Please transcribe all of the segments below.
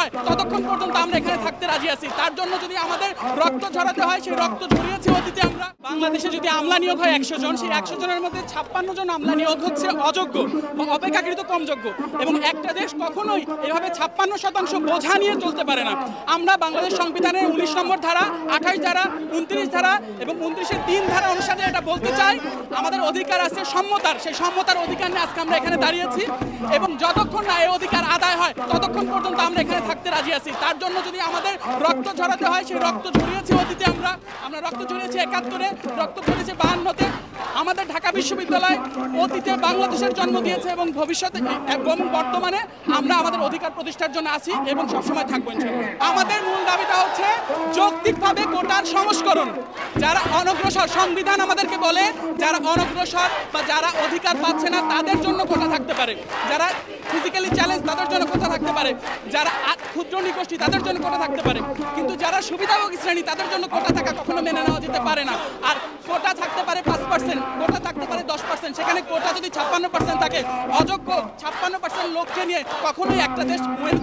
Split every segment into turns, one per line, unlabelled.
হয় ততক্ষণ পর্যন্ত আমরা এখানে থাকতে রাজি আছি তার জন্য যদি আমাদের রক্ত ঝরাতে হয় সেই রক্ত ঝরিয়েছি অতীতে আমরা বাংলাদেশে যদি আমলা নিয়োগ হয় একশো জন সেই একশো জনের মধ্যে ছাপ্পান্ন জন আমলা নিয়োগ হচ্ছে অযোগ্য অপেক্ষাকৃত কমযোগ্য এবং একটা দেশ কখনোই এভাবে ছাপ্পান্ন শতাংশ বোঝা নিয়ে চলতে পারে না আমরা বাংলাদেশ সংবিধানের উনিশ নম্বর ধারা আঠাশ ধারা উনত্রিশ ধারা এবং উনত্রিশের তিন ধারা অনুসারে এটা বলতে চাই আমাদের অধিকার আছে সম্মতার সেই সম্মতার অধিকার নিয়ে আজকে আমরা এখানে দাঁড়িয়েছি এবং যতক্ষণ না এই অধিকার আদায় হয় ততক্ষণ পর্যন্ত আমরা এখানে থাকতে রাজি আছি তার জন্য যদি আমাদের রক্ত ঝরাতে হয় সেই রক্ত ঝরিয়েছি অতীতে আমরা আমরা রক্ত ঝরিয়েছি একাত্তরে রক্ত পড়েছে বাহান্নতে আমাদের ঢাকা বিশ্ববিদ্যালয় অতীতে বাংলাদেশের জন্ম দিয়েছে এবং ভবিষ্যতে এবং বর্তমানে আমরা আমাদের অধিকার প্রতিষ্ঠার জন্য আছি এবং সবসময় থাকবো আমাদের মূল দাবিটা হচ্ছে যৌক্তিকভাবে কোটার সংস্করণ যারা অনগ্রসর সংবিধান আমাদেরকে বলে যারা অনগ্রসর বা যারা অধিকার পাচ্ছে না তাদের জন্য কোটা থাকতে পারে যারা ফিজিক্যালি চ্যালেঞ্জ তাদের জন্য কোটা থাকতে পারে যারা ক্ষুদ্র নিগোষ্ঠী তাদের জন্য কোটা থাকতে পারে কিন্তু যারা সুবিধাভোগী শ্রেণী তাদের জন্য কোটা থাকা কখনো মেনে নেওয়া যেতে পারে না আর কোটা থাকতে পারে পাঁচ পার্সেন্ট কোটা থাকতে পারে দশ পার্সেন্ট সেখানে কোটা যদি ছাপ্পান্ন পার্সেন্ট থাকে অযোগ্য ছাপ্পান্ন পার্সেন্ট লোককে নিয়ে কখনোই একটা দেশ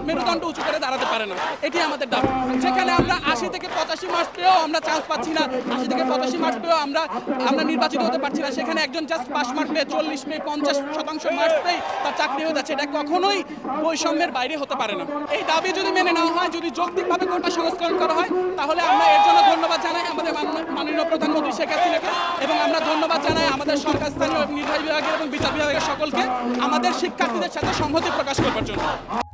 মেরুদণ্ড উঁচু করে দাঁড়াতে পারে না এটি আমাদের দাবি সেখানে আমরা আশি থেকে পঁচাশি মার্চ পেয়েও আমরা চান্স পাচ্ছি না আশি থেকে পঁচাশি মার্চ পেয়েও আমরা আমরা নির্বাচিত হতে পারছি না সেখানে একজন জাস্ট পাঁচ মার্ক পেয়ে চল্লিশ পেয়ে পঞ্চাশ শতাংশ মার্চ পেয়ে তার চাকরি হয়ে যাচ্ছে এটা কখনোই বৈষম্যের বাইরে হতে পারে না এই দাবি যদি মেনে নেওয়া হয় যদি যৌক্তিকভাবে কোটা সংস্করণ করা হয় তাহলে আমরা এর জন্য শেখ হাসিনাকে এবং আমরা ধন্যবাদ জানাই আমাদের সরকার স্থানীয় নির্বাহী বিভাগের এবং বিচার বিভাগের সকলকে আমাদের শিক্ষার্থীদের সাথে সংহতি প্রকাশ করবার জন্য